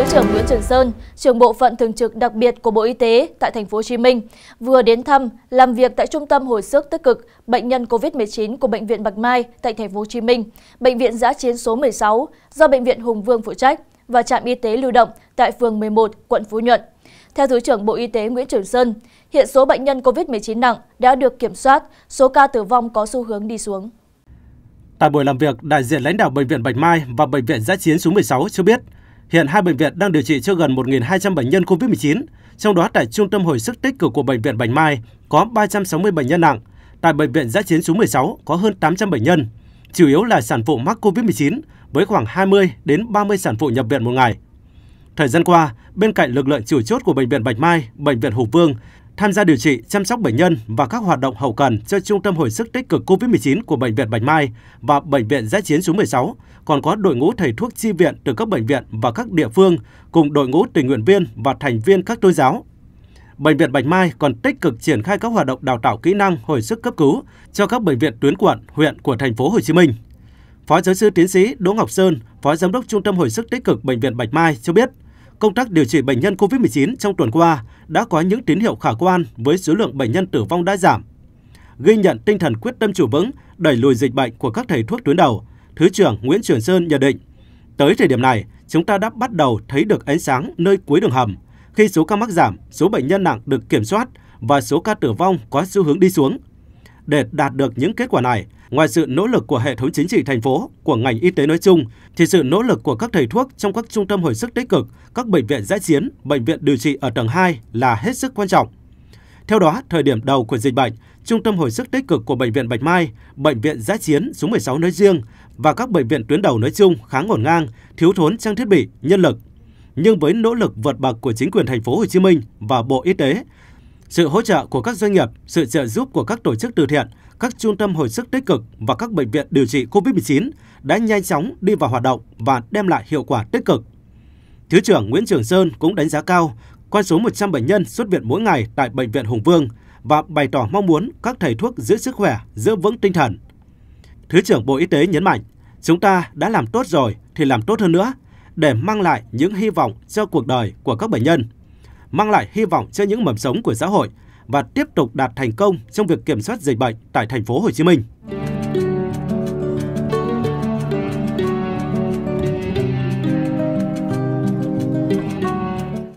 thứ trưởng nguyễn trường sơn trưởng bộ phận thường trực đặc biệt của bộ y tế tại Thành phố Hồ Chí Minh vừa đến thăm làm việc tại trung tâm hồi sức tích cực bệnh nhân covid 19 của bệnh viện bạch mai tại Thành phố Hồ Chí Minh, bệnh viện giã chiến số 16 do bệnh viện hùng vương phụ trách và trạm y tế lưu động tại phường 11 quận phú nhuận theo thứ trưởng bộ y tế nguyễn trường sơn hiện số bệnh nhân covid 19 nặng đã được kiểm soát số ca tử vong có xu hướng đi xuống Tại buổi làm việc, đại diện lãnh đạo Bệnh viện Bạch Mai và Bệnh viện Giã Chiến số 16 cho biết, Hiện hai bệnh viện đang điều trị cho gần 1.200 bệnh nhân COVID-19, trong đó tại Trung tâm Hồi sức tích cực của Bệnh viện Bạch Mai có 360 bệnh nhân nặng, tại Bệnh viện Giã chiến số 16 có hơn 800 bệnh nhân, chủ yếu là sản phụ mắc COVID-19 với khoảng 20 đến 30 sản phụ nhập viện một ngày. Thời gian qua, bên cạnh lực lượng chủ chốt của Bệnh viện Bạch Mai, Bệnh viện Hùng Vương tham gia điều trị, chăm sóc bệnh nhân và các hoạt động hậu cần cho Trung tâm Hồi sức tích cực COVID-19 của Bệnh viện Bạch Mai và Bệnh viện Giã chiến số 16, còn có đội ngũ thầy thuốc chi viện từ các bệnh viện và các địa phương, cùng đội ngũ tình nguyện viên và thành viên các tôn giáo. Bệnh viện Bạch Mai còn tích cực triển khai các hoạt động đào tạo kỹ năng hồi sức cấp cứu cho các bệnh viện tuyến quận, huyện của thành phố Hồ Chí Minh. Phó giáo sư tiến sĩ Đỗ Ngọc Sơn, Phó giám đốc Trung tâm Hồi sức tích cực Bệnh viện Bạch Mai cho biết, công tác điều trị bệnh nhân COVID-19 trong tuần qua đã có những tín hiệu khả quan với số lượng bệnh nhân tử vong đã giảm. Ghi nhận tinh thần quyết tâm chủ vững, đẩy lùi dịch bệnh của các thầy thuốc tuyến đầu, Thứ trưởng Nguyễn Trường Sơn nhận định, tới thời điểm này, chúng ta đã bắt đầu thấy được ánh sáng nơi cuối đường hầm, khi số ca mắc giảm, số bệnh nhân nặng được kiểm soát và số ca tử vong có xu hướng đi xuống – để đạt được những kết quả này, ngoài sự nỗ lực của hệ thống chính trị thành phố, của ngành y tế nói chung, thì sự nỗ lực của các thầy thuốc trong các trung tâm hồi sức tích cực, các bệnh viện giã chiến, bệnh viện điều trị ở tầng 2 là hết sức quan trọng. Theo đó, thời điểm đầu của dịch bệnh, Trung tâm hồi sức tích cực của Bệnh viện Bạch Mai, Bệnh viện Giã chiến số 16 nói riêng và các bệnh viện tuyến đầu nói chung khá ngổn ngang, thiếu thốn trang thiết bị, nhân lực. Nhưng với nỗ lực vượt bậc của chính quyền thành phố Hồ Chí Minh và Bộ Y tế, sự hỗ trợ của các doanh nghiệp, sự trợ giúp của các tổ chức từ thiện, các trung tâm hồi sức tích cực và các bệnh viện điều trị COVID-19 đã nhanh chóng đi vào hoạt động và đem lại hiệu quả tích cực. Thứ trưởng Nguyễn Trường Sơn cũng đánh giá cao con số 100 bệnh nhân xuất viện mỗi ngày tại Bệnh viện Hùng Vương và bày tỏ mong muốn các thầy thuốc giữ sức khỏe, giữ vững tinh thần. Thứ trưởng Bộ Y tế nhấn mạnh, chúng ta đã làm tốt rồi thì làm tốt hơn nữa để mang lại những hy vọng cho cuộc đời của các bệnh nhân mang lại hy vọng cho những mầm sống của xã hội và tiếp tục đạt thành công trong việc kiểm soát dịch bệnh tại thành phố Hồ Chí Minh.